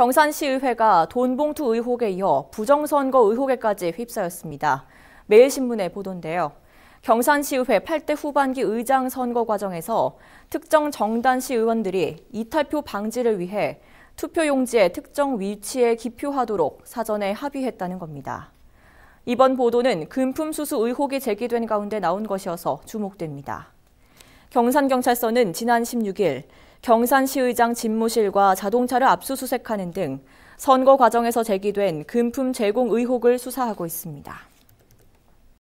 경산시의회가 돈봉투 의혹에 이어 부정선거 의혹에까지 휩싸였습니다. 매일신문의 보도인데요. 경산시의회 8대 후반기 의장 선거 과정에서 특정 정단시 의원들이 이탈표 방지를 위해 투표용지의 특정 위치에 기표하도록 사전에 합의했다는 겁니다. 이번 보도는 금품수수 의혹이 제기된 가운데 나온 것이어서 주목됩니다. 경산경찰서는 지난 16일 경산시의장 집무실과 자동차를 압수수색하는 등 선거 과정에서 제기된 금품 제공 의혹을 수사하고 있습니다.